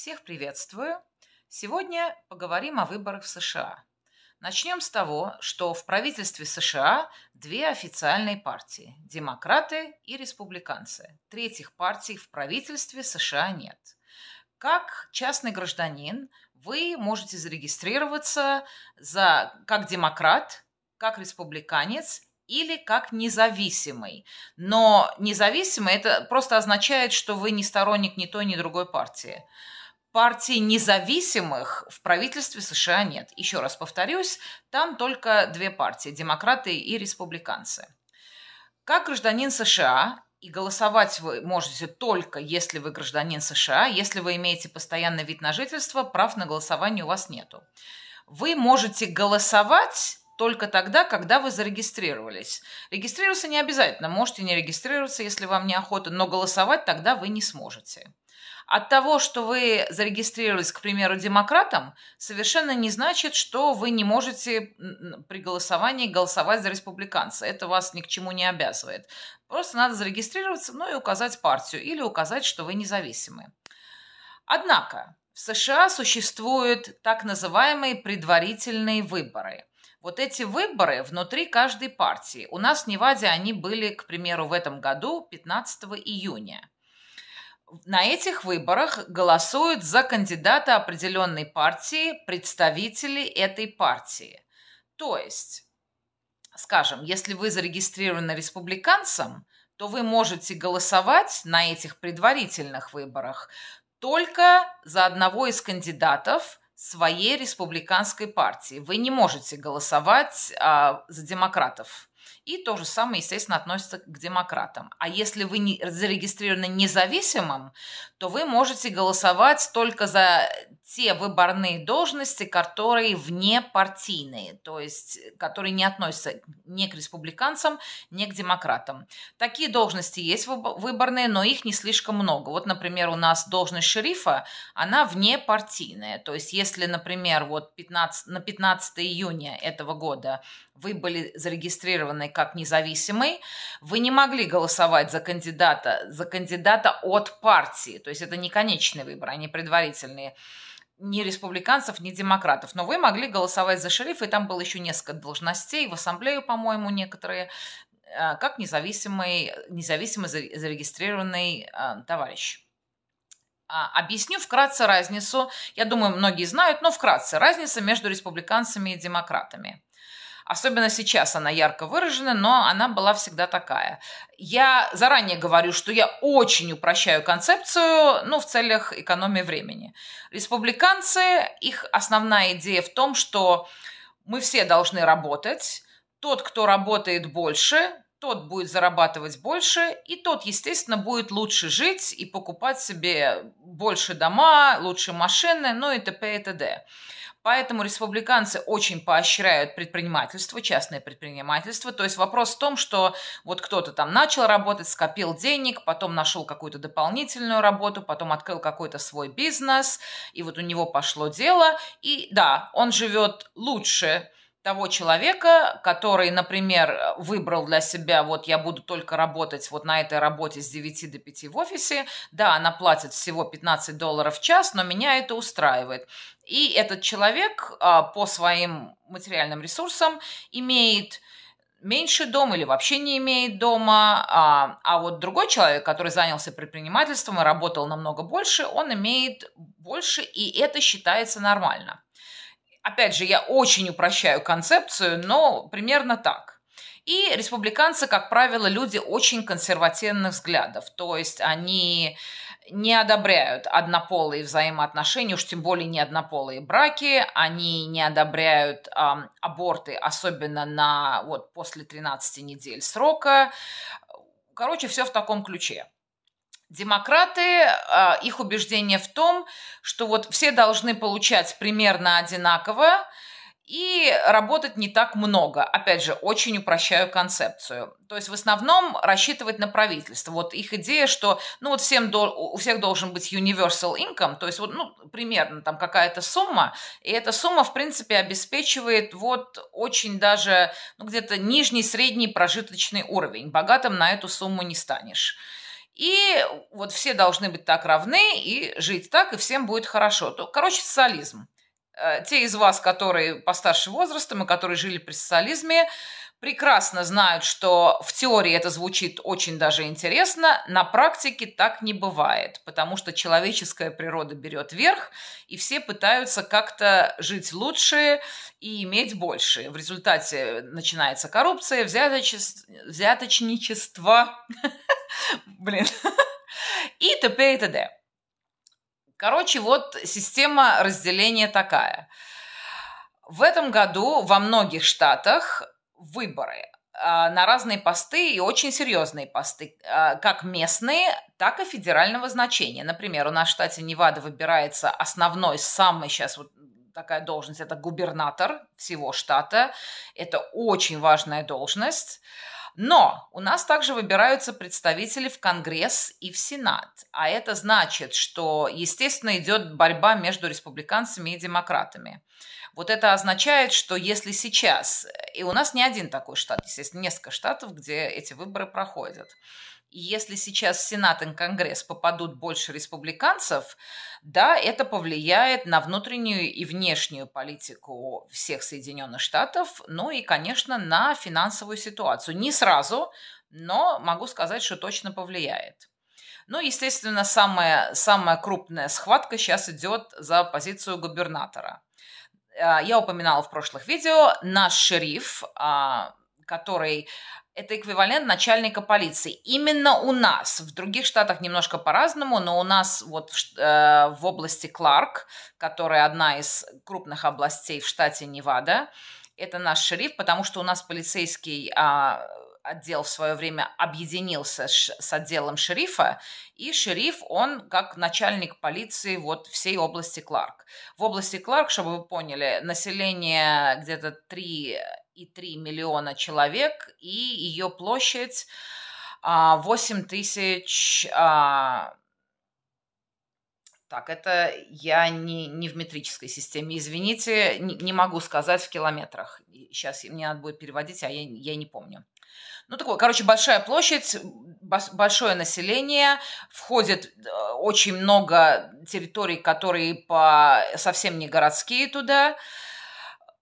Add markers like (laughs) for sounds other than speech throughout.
Всех приветствую. Сегодня поговорим о выборах в США. Начнем с того, что в правительстве США две официальные партии – демократы и республиканцы. Третьих партий в правительстве США нет. Как частный гражданин вы можете зарегистрироваться за, как демократ, как республиканец или как независимый. Но независимый – это просто означает, что вы не сторонник ни той, ни другой партии. Партии независимых в правительстве США нет. Еще раз повторюсь, там только две партии – демократы и республиканцы. Как гражданин США и голосовать вы можете только, если вы гражданин США, если вы имеете постоянный вид на жительство, прав на голосование у вас нету. Вы можете голосовать только тогда, когда вы зарегистрировались. Регистрироваться не обязательно, можете не регистрироваться, если вам неохота, но голосовать тогда вы не сможете. От того, что вы зарегистрировались, к примеру, демократом, совершенно не значит, что вы не можете при голосовании голосовать за республиканца. Это вас ни к чему не обязывает. Просто надо зарегистрироваться, ну и указать партию или указать, что вы независимы. Однако в США существуют так называемые предварительные выборы – вот эти выборы внутри каждой партии. У нас в Неваде они были, к примеру, в этом году, 15 июня на этих выборах голосуют за кандидата определенной партии представители этой партии. То есть, скажем, если вы зарегистрированы республиканцем, то вы можете голосовать на этих предварительных выборах только за одного из кандидатов своей республиканской партии. Вы не можете голосовать а, за демократов и то же самое, естественно, относится к демократам. А если вы не, зарегистрированы независимым, то вы можете голосовать только за те выборные должности, которые вне партийные, то есть э, которые не относятся ни к республиканцам, ни к демократам. Такие должности есть выборные, но их не слишком много. Вот, например, у нас должность шерифа, она вне партийная. То есть если, например, вот 15, на 15 июня этого года вы были зарегистрированы как независимый, вы не могли голосовать за кандидата, за кандидата от партии. То есть это не конечный выбор, они предварительные ни республиканцев, ни демократов. Но вы могли голосовать за шерифа, и там было еще несколько должностей, в ассамблею, по-моему, некоторые, а, как независимый, независимо зарегистрированный а, товарищ. А, объясню вкратце разницу. Я думаю, многие знают, но вкратце. Разница между республиканцами и демократами. Особенно сейчас она ярко выражена, но она была всегда такая. Я заранее говорю, что я очень упрощаю концепцию, ну, в целях экономии времени. Республиканцы, их основная идея в том, что мы все должны работать, тот, кто работает больше, тот будет зарабатывать больше, и тот, естественно, будет лучше жить и покупать себе больше дома, лучше машины, ну и т.п. и т.д. Поэтому республиканцы очень поощряют предпринимательство, частное предпринимательство. То есть вопрос в том, что вот кто-то там начал работать, скопил денег, потом нашел какую-то дополнительную работу, потом открыл какой-то свой бизнес, и вот у него пошло дело. И да, он живет лучше, того человека, который, например, выбрал для себя, вот я буду только работать вот на этой работе с 9 до 5 в офисе, да, она платит всего 15 долларов в час, но меня это устраивает. И этот человек а, по своим материальным ресурсам имеет меньше дома или вообще не имеет дома, а, а вот другой человек, который занялся предпринимательством и работал намного больше, он имеет больше, и это считается нормально. Опять же, я очень упрощаю концепцию, но примерно так. И республиканцы, как правило, люди очень консервативных взглядов, то есть они не одобряют однополые взаимоотношения, уж тем более не однополые браки, они не одобряют э, аборты, особенно на вот после 13 недель срока. Короче, все в таком ключе. Демократы, а, их убеждение в том, что вот все должны получать примерно одинаково и работать не так много. Опять же, очень упрощаю концепцию. То есть в основном рассчитывать на правительство. Вот их идея, что ну вот всем до, у всех должен быть universal income, то есть вот ну, примерно там какая-то сумма, и эта сумма в принципе обеспечивает вот очень даже ну, где-то нижний, средний прожиточный уровень. Богатым на эту сумму не станешь. И вот все должны быть так равны и жить так, и всем будет хорошо. То, короче, социализм. Э, те из вас, которые постарше возрастом и которые жили при социализме, прекрасно знают, что в теории это звучит очень даже интересно, на практике так не бывает, потому что человеческая природа берет верх, и все пытаются как-то жить лучше и иметь больше. В результате начинается коррупция, взяточничество, (laughs) блин, и т.п. и т.д. Короче, вот система разделения такая. В этом году во многих штатах выборы а, на разные посты и очень серьезные посты, а, как местные, так и федерального значения. Например, у нас в штате Невада выбирается основной, самый сейчас вот такая должность, это губернатор всего штата. Это очень важная должность. Но у нас также выбираются представители в Конгресс и в Сенат. А это значит, что, естественно, идет борьба между республиканцами и демократами. Вот это означает, что если сейчас, и у нас не один такой штат, естественно, несколько штатов, где эти выборы проходят, и если сейчас в Сенат и Конгресс попадут больше республиканцев, да, это повлияет на внутреннюю и внешнюю политику всех Соединенных Штатов, ну и, конечно, на финансовую ситуацию. Не сразу, но могу сказать, что точно повлияет. Ну, естественно, самая, самая крупная схватка сейчас идет за позицию губернатора. А, я упоминала в прошлых видео, наш шериф а, который это эквивалент начальника полиции. Именно у нас, в других штатах немножко по-разному, но у нас вот в, э, в области Кларк, которая одна из крупных областей в штате Невада, это наш шериф, потому что у нас полицейский э, отдел в свое время объединился с отделом шерифа, и шериф, он как начальник полиции вот всей области Кларк. В области Кларк, чтобы вы поняли, население где-то 3 1,3 миллиона человек, и ее площадь 8 а, тысяч... А, так, это я не, не в метрической системе, извините, не, не могу сказать в километрах. Сейчас мне надо будет переводить, а я, я не помню. Ну, такое, короче, большая площадь, большое население, входит э, очень много территорий, которые по, совсем не городские туда. Э,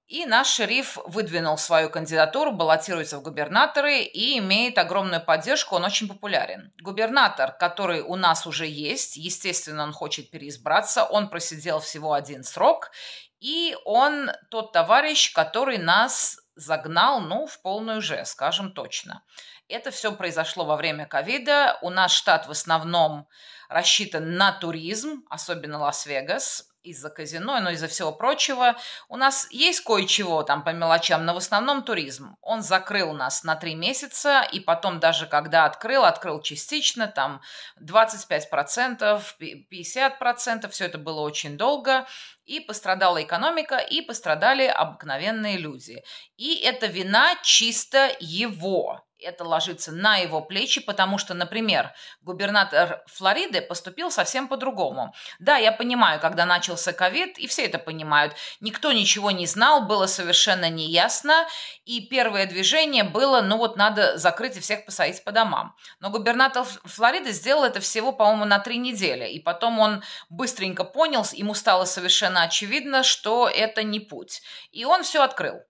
и наш шериф выдвинул свою кандидатуру, баллотируется в губернаторы и имеет огромную поддержку, он очень популярен. Губернатор, который у нас уже есть, естественно, он хочет переизбраться, он просидел всего один срок, и он тот товарищ, который нас загнал, ну, в полную же, скажем точно. Это все произошло во время ковида. У нас штат в основном рассчитан на туризм, особенно Лас-Вегас из-за казино, но ну, из-за всего прочего. У нас есть кое-чего там по мелочам, но в основном туризм. Он закрыл нас на три месяца, и потом даже когда открыл, открыл частично, там 25%, 50%, все это было очень долго, и пострадала экономика, и пострадали обыкновенные люди. И это вина чисто его это ложится на его плечи, потому что, например, губернатор Флориды поступил совсем по-другому. Да, я понимаю, когда начался ковид, и все это понимают, никто ничего не знал, было совершенно неясно, и первое движение было, ну вот надо закрыть и всех посадить по домам. Но губернатор Флориды сделал это всего, по-моему, на три недели, и потом он быстренько понял, ему стало совершенно очевидно, что это не путь, и он все открыл.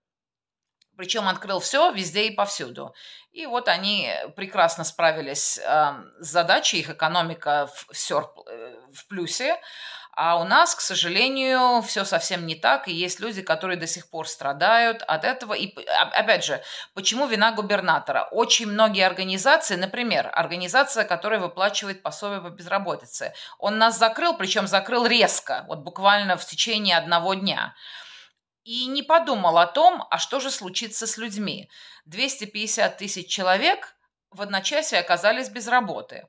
Причем открыл все везде и повсюду. И вот они прекрасно справились эм, с задачей, их экономика в, э, в плюсе. А у нас, к сожалению, все совсем не так, и есть люди, которые до сих пор страдают от этого. И а, опять же, почему вина губернатора? Очень многие организации, например, организация, которая выплачивает пособие по безработице, он нас закрыл, причем закрыл резко, вот буквально в течение одного дня и не подумал о том, а что же случится с людьми. 250 тысяч человек в одночасье оказались без работы.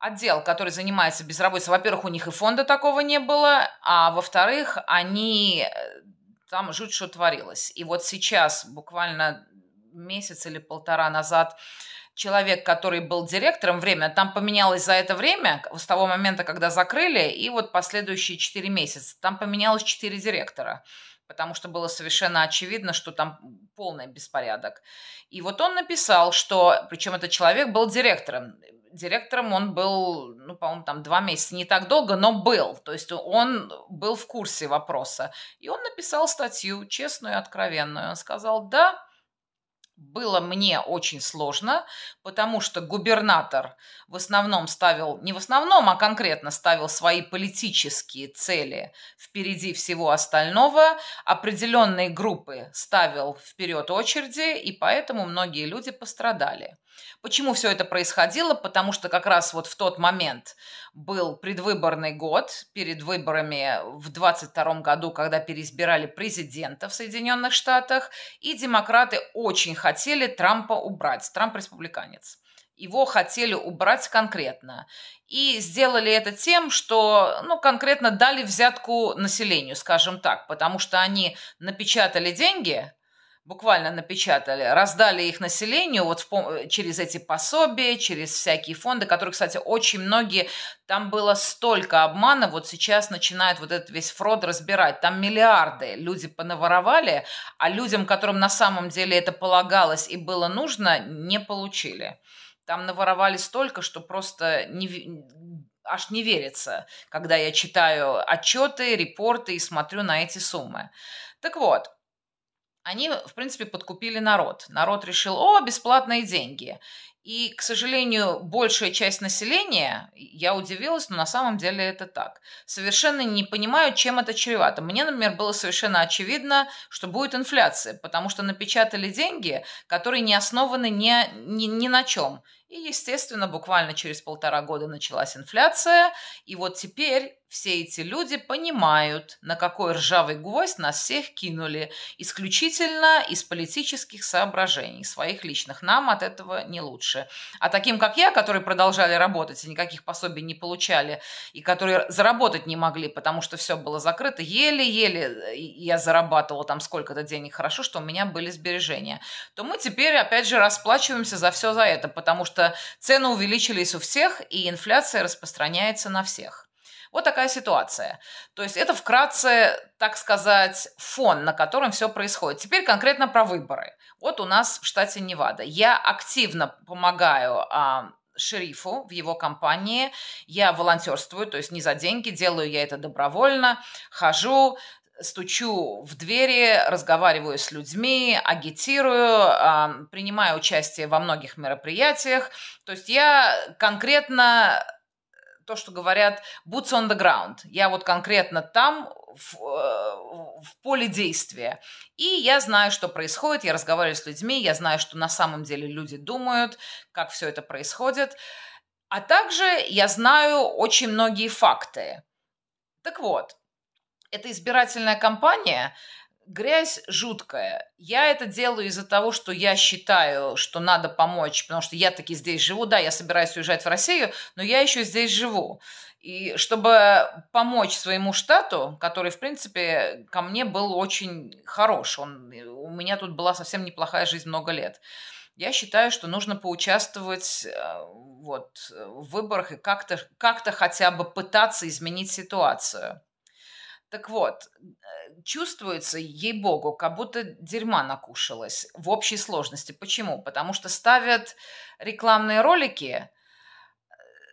Отдел, который занимается безработицей, во-первых, у них и фонда такого не было, а во-вторых, они э, там жуть что творилось. И вот сейчас, буквально месяц или полтора назад, человек, который был директором время, там поменялось за это время, с того момента, когда закрыли, и вот последующие четыре месяца, там поменялось четыре директора потому что было совершенно очевидно, что там полный беспорядок. И вот он написал, что, причем этот человек был директором, директором он был, ну, по-моему, там два месяца, не так долго, но был. То есть он был в курсе вопроса. И он написал статью, честную и откровенную. Он сказал, да, было мне очень сложно, потому что губернатор в основном ставил, не в основном, а конкретно ставил свои политические цели впереди всего остального, определенные группы ставил вперед очереди, и поэтому многие люди пострадали. Почему все это происходило? Потому что как раз вот в тот момент был предвыборный год перед выборами в 22 году, когда переизбирали президента в Соединенных Штатах, и демократы очень хотели Трампа убрать. Трамп республиканец. Его хотели убрать конкретно. И сделали это тем, что, ну, конкретно дали взятку населению, скажем так, потому что они напечатали деньги, буквально напечатали, раздали их населению вот в, э, через эти пособия, через всякие фонды, которые, кстати, очень многие, там было столько обмана, вот сейчас начинают вот этот весь фрод разбирать, там миллиарды люди понаворовали, а людям, которым на самом деле это полагалось и было нужно, не получили. Там наворовали столько, что просто не, аж не верится, когда я читаю отчеты, репорты и смотрю на эти суммы. Так вот, они, в принципе, подкупили народ. Народ решил, о, бесплатные деньги. И, к сожалению, большая часть населения, я удивилась, но на самом деле это так, совершенно не понимают, чем это чревато. Мне, например, было совершенно очевидно, что будет инфляция, потому что напечатали деньги, которые не основаны ни, ни, ни на чем. И, естественно, буквально через полтора года началась инфляция, и вот теперь все эти люди понимают, на какой ржавый гвоздь нас всех кинули, исключительно из политических соображений, своих личных. Нам от этого не лучше лучше. А таким, как я, которые продолжали работать и никаких пособий не получали, и которые заработать не могли, потому что все было закрыто, еле-еле э, я зарабатывала там сколько-то денег, хорошо, что у меня были сбережения, то мы теперь, опять же, расплачиваемся за все за это, потому что цены увеличились у всех, и инфляция распространяется на всех. Вот такая ситуация. То есть это вкратце, так сказать, фон, на котором все происходит. Теперь конкретно про выборы. Вот у нас в штате Невада. Я активно помогаю а, шерифу в его компании. Я волонтерствую, то есть не за деньги, делаю я это добровольно, хожу, стучу в двери, разговариваю с людьми, агитирую, а, принимаю участие во многих мероприятиях. То есть я конкретно то, что говорят boots on the ground. Я вот конкретно там, в, э, в поле действия. И я знаю, что происходит, я разговариваю с людьми, я знаю, что на самом деле люди думают, как все это происходит. А также я знаю очень многие факты. Так вот, эта избирательная кампания грязь жуткая. Я это делаю из-за того, что я считаю, что надо помочь, потому что я таки здесь живу. Да, я собираюсь уезжать в Россию, но я еще здесь живу. И чтобы помочь своему штату, который, в принципе, ко мне был очень хорош, он, э, у меня тут была совсем неплохая жизнь много лет, я считаю, что нужно поучаствовать э, вот, в выборах и как-то как хотя бы пытаться изменить ситуацию. Так вот, э, чувствуется, ей-богу, как будто дерьма накушалась в общей сложности. Почему? Потому что ставят рекламные ролики, э,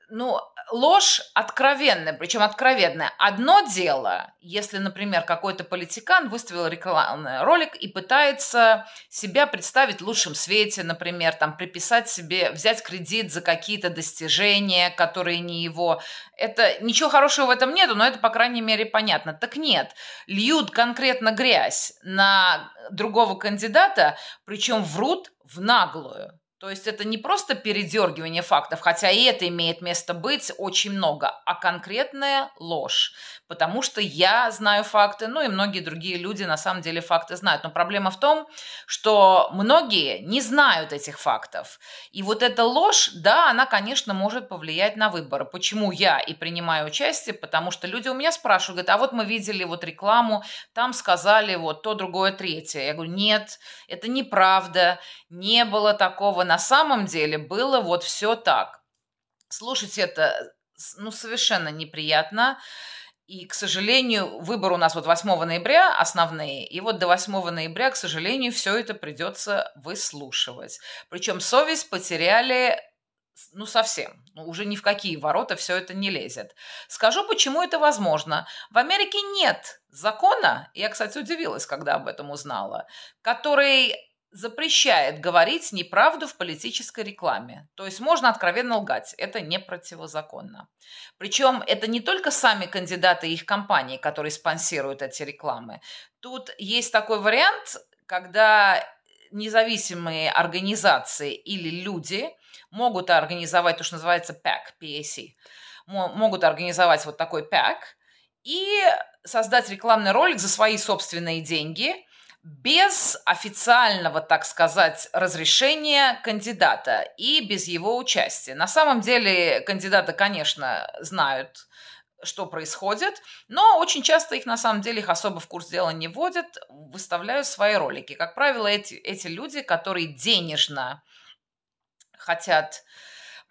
ну, ложь откровенная, причем откровенная. Одно дело, если, например, какой-то политикан выставил рекламный ролик и пытается себя представить в лучшем свете, например, там приписать себе, взять кредит за какие-то достижения, которые не его. Это ничего хорошего в этом нету, но это, по крайней мере, понятно. Так нет, льют конкретно грязь на другого кандидата, причем врут в наглую. То есть это не просто передергивание фактов, хотя и это имеет место быть очень много, а конкретная ложь потому что я знаю факты, ну и многие другие люди на самом деле факты знают. Но проблема в том, что многие не знают этих фактов. И вот эта ложь, да, она, конечно, может повлиять на выборы. Почему я и принимаю участие? Потому что люди у меня спрашивают, говорят, а вот мы видели вот рекламу, там сказали вот то, другое, третье. Я говорю, нет, это неправда, не было такого. На самом деле было вот все так. Слушать это ну, совершенно неприятно. И, к сожалению, выбор у нас вот 8 ноября основные, и вот до 8 ноября, к сожалению, все это придется выслушивать. Причем совесть потеряли ну совсем, ну, уже ни в какие ворота все это не лезет. Скажу, почему это возможно. В Америке нет закона, я, кстати, удивилась, когда об этом узнала, который запрещает говорить неправду в политической рекламе. То есть можно откровенно лгать, это не противозаконно. Причем это не только сами кандидаты и их компании, которые спонсируют эти рекламы. Тут есть такой вариант, когда независимые организации или люди могут организовать то, что называется PAC, PAC, а могут организовать вот такой PAC а и создать рекламный ролик за свои собственные деньги – без официального, так сказать, разрешения кандидата и без его участия. На самом деле кандидаты, конечно, знают, что происходит, но очень часто их на самом деле их особо в курс дела не вводят, выставляют свои ролики. Как правило, эти, эти люди, которые денежно хотят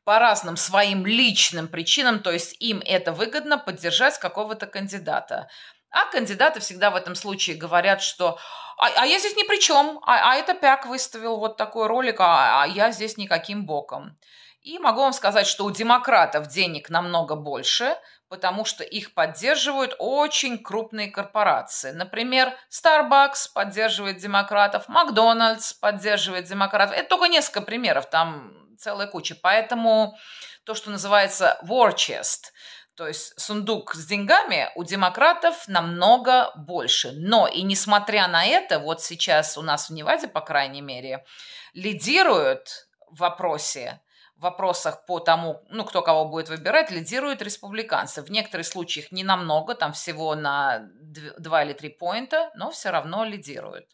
по разным своим личным причинам, то есть им это выгодно поддержать какого-то кандидата. А кандидаты всегда в этом случае говорят, что а, а я здесь ни при чем, а, а это Пяк выставил вот такой ролик, а, а, а я здесь никаким боком. И могу вам сказать, что у демократов денег намного больше, потому что их поддерживают очень крупные корпорации. Например, Starbucks поддерживает демократов, Макдональдс поддерживает демократов. Это только несколько примеров, там целая куча. Поэтому то, что называется war chest – то есть сундук с деньгами у демократов намного больше. Но и несмотря на это, вот сейчас у нас в Неваде, по крайней мере, лидируют в вопросе в вопросах по тому, ну, кто кого будет выбирать, лидируют республиканцы. В некоторых случаях не намного, там всего на 2 или 3 поинта, но все равно лидируют.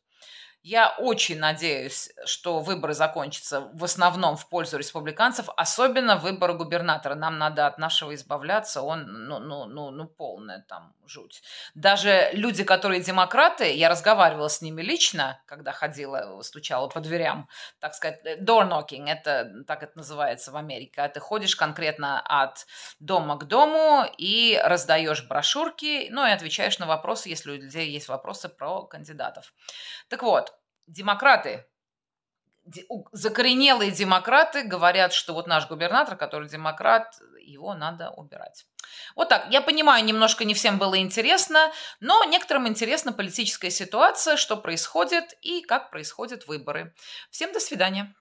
Я очень надеюсь, что выборы закончатся в основном в пользу республиканцев, особенно выборы губернатора. Нам надо от нашего избавляться, он, ну, ну, ну, ну полная там жуть. Даже люди, которые демократы, я разговаривала с ними лично, когда ходила, стучала по дверям, так сказать, э, door knocking, это так это называется в Америке. А ты ходишь конкретно от дома к дому и раздаешь брошюрки, ну и отвечаешь на вопросы, если у людей есть вопросы про кандидатов. Так вот, демократы, закоренелые демократы говорят, что вот наш губернатор, который демократ, его надо убирать. Вот так. Я понимаю, немножко не всем было интересно, но некоторым интересна политическая ситуация, что происходит и как происходят выборы. Всем до свидания.